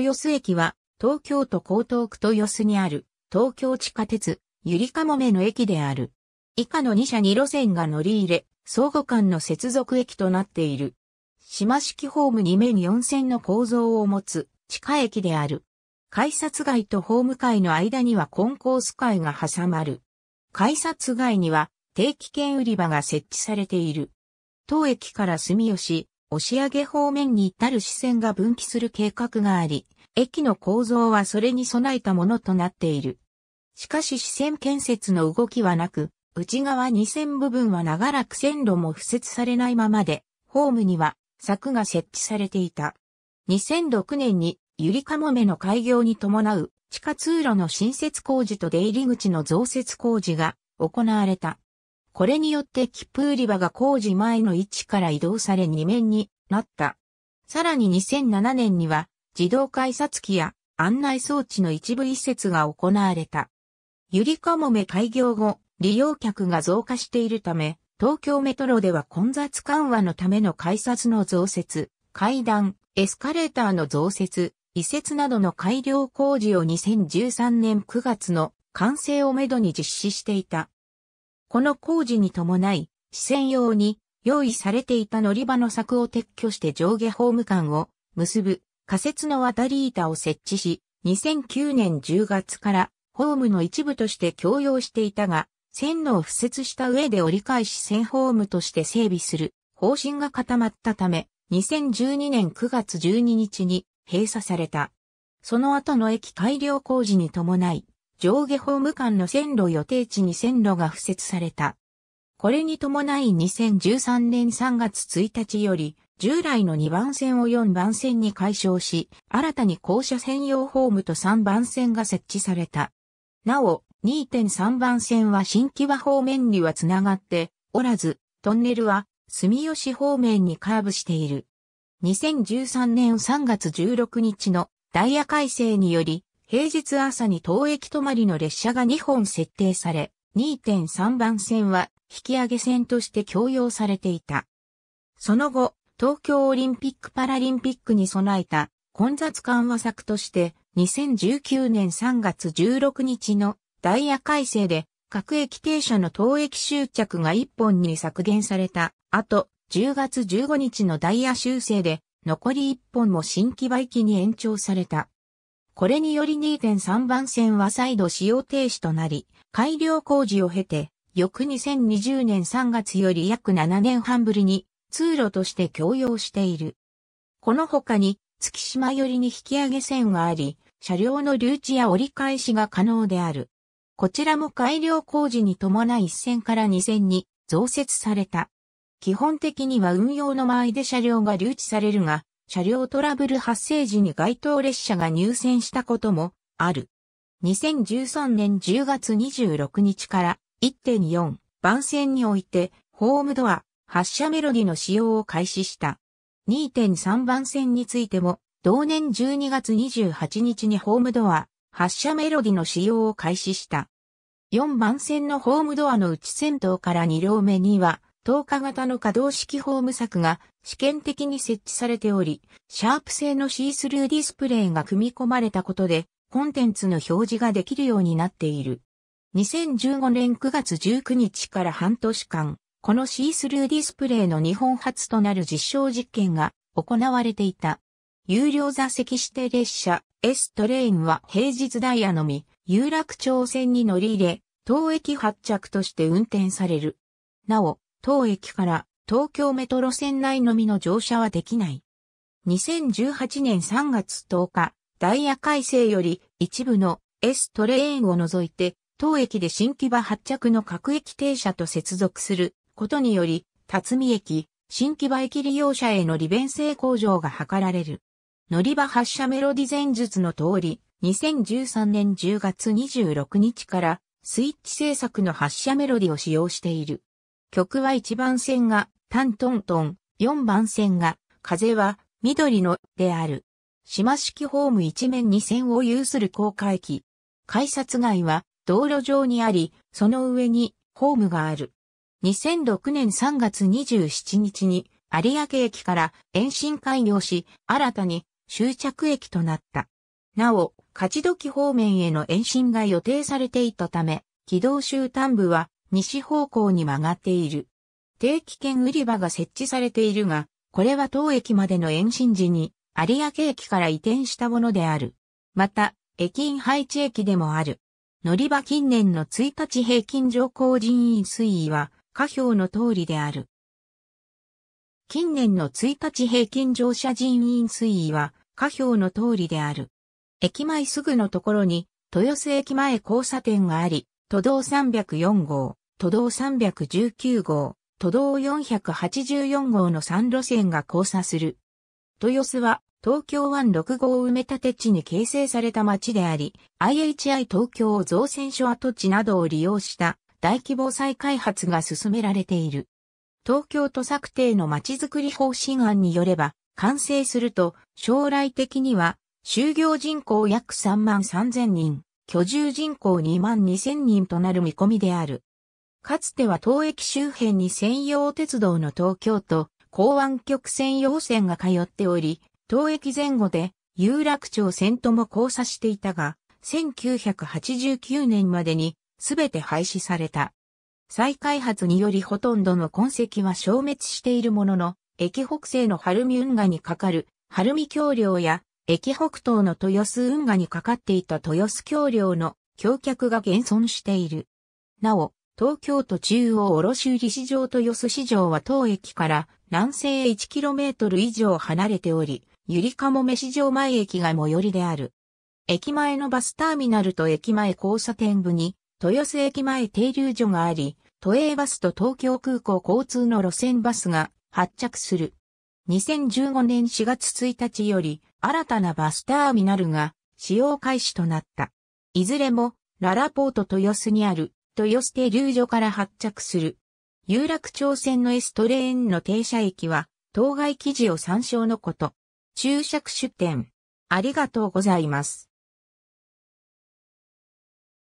豊洲駅は、東京都江東区豊洲にある、東京地下鉄、ゆりかもめの駅である。以下の2社2路線が乗り入れ、相互間の接続駅となっている。島式ホーム2面4線の構造を持つ地下駅である。改札街とホーム街の間にはコンコース街が挟まる。改札街には定期券売り場が設置されている。当駅から住吉、押上方面に至る支線が分岐する計画があり、駅の構造はそれに備えたものとなっている。しかし支線建設の動きはなく、内側2線部分は長らく線路も付設されないままで、ホームには柵が設置されていた。2006年にゆりかもめの開業に伴う地下通路の新設工事と出入り口の増設工事が行われた。これによって切符売り場が工事前の位置から移動され2面になった。さらに2007年には自動改札機や案内装置の一部移設が行われた。ゆりかもめ開業後、利用客が増加しているため、東京メトロでは混雑緩和のための改札の増設、階段、エスカレーターの増設、移設などの改良工事を2013年9月の完成をめどに実施していた。この工事に伴い、支線用に用意されていた乗り場の柵を撤去して上下ホーム間を結ぶ仮設の渡り板を設置し、2009年10月からホームの一部として共用していたが、線路を敷設した上で折り返し線ホームとして整備する方針が固まったため、2012年9月12日に閉鎖された。その後の駅改良工事に伴い、上下ホーム間の線路予定地に線路が付設された。これに伴い2013年3月1日より、従来の2番線を4番線に解消し、新たに校舎専用ホームと3番線が設置された。なお、2.3番線は新木場方面にはつながっておらず、トンネルは住吉方面にカーブしている。2013年3月16日のダイヤ改正により、平日朝に当駅止まりの列車が2本設定され、2.3番線は引き上げ線として供用されていた。その後、東京オリンピック・パラリンピックに備えた混雑緩和策として、2019年3月16日のダイヤ改正で、各駅停車の当駅終着が1本に削減された後、10月15日のダイヤ修正で、残り1本も新規売機に延長された。これにより2.3番線は再度使用停止となり、改良工事を経て、翌2020年3月より約7年半ぶりに通路として供用している。この他に月島寄りに引き上げ線があり、車両の留置や折り返しが可能である。こちらも改良工事に伴い1線から2線に増設された。基本的には運用の前で車両が留置されるが、車両トラブル発生時に該当列車が入線したこともある。2013年10月26日から1.4番線においてホームドア、発車メロディの使用を開始した。2.3番線についても同年12月28日にホームドア、発車メロディの使用を開始した。4番線のホームドアの内先頭から2両目には透過型の可動式ホーム柵が試験的に設置されており、シャープ製のシースルーディスプレイが組み込まれたことで、コンテンツの表示ができるようになっている。2015年9月19日から半年間、このシースルーディスプレイの日本初となる実証実験が行われていた。有料座席指定列車 S トレインは平日ダイヤのみ、有楽町線に乗り入れ、当駅発着として運転される。なお、当駅から東京メトロ線内のみの乗車はできない。2018年3月10日、ダイヤ改正より一部の S トレインを除いて、当駅で新木場発着の各駅停車と接続することにより、辰巳駅、新木場駅利用者への利便性向上が図られる。乗り場発車メロディ前述の通り、2013年10月26日からスイッチ制作の発車メロディを使用している。曲は1番線が、タントントン、4番線が、風は、緑の、である。島式ホーム一面2線を有する高架駅。改札街は、道路上にあり、その上に、ホームがある。2006年3月27日に、有明駅から延伸開業し、新たに終着駅となった。なお、勝どき方面への延伸が予定されていたため、軌道終端部は西方向に曲がっている。定期券売り場が設置されているが、これは当駅までの延伸時に、有明駅から移転したものである。また、駅員配置駅でもある。乗り場近年の1日平均乗降人員推移は、下表の通りである。近年の1日平均乗車人員推移は、下表の通りである。駅前すぐのところに、豊洲駅前交差点があり、都道304号、都道319号、都道484号の3路線が交差する。豊洲は東京湾6号埋め立て地に形成された町であり、IHI 東京造船所跡地などを利用した大規模再開発が進められている。東京都策定の町づくり方針案によれば、完成すると将来的には就業人口約3万3000人、居住人口2万2000人となる見込みである。かつては当駅周辺に専用鉄道の東京都、港湾局専用線が通っており、当駅前後で有楽町線とも交差していたが、1989年までにすべて廃止された。再開発によりほとんどの痕跡は消滅しているものの、駅北西の晴海運河にかかる晴海橋梁や駅北東の豊洲運河にかかっていた豊洲橋梁の橋脚が現存している。なお、東京都中央卸売市場豊洲市場は当駅から南西へ 1km 以上離れており、ゆりかもめ市場前駅が最寄りである。駅前のバスターミナルと駅前交差点部に、豊洲駅前停留所があり、都営バスと東京空港交通の路線バスが発着する。2015年4月1日より、新たなバスターミナルが使用開始となった。いずれも、ララポート豊洲にある豊洲停留所から発着する。有楽町線の S トレーンの停車駅は、当該記事を参照のこと。注釈出店。ありがとうございます。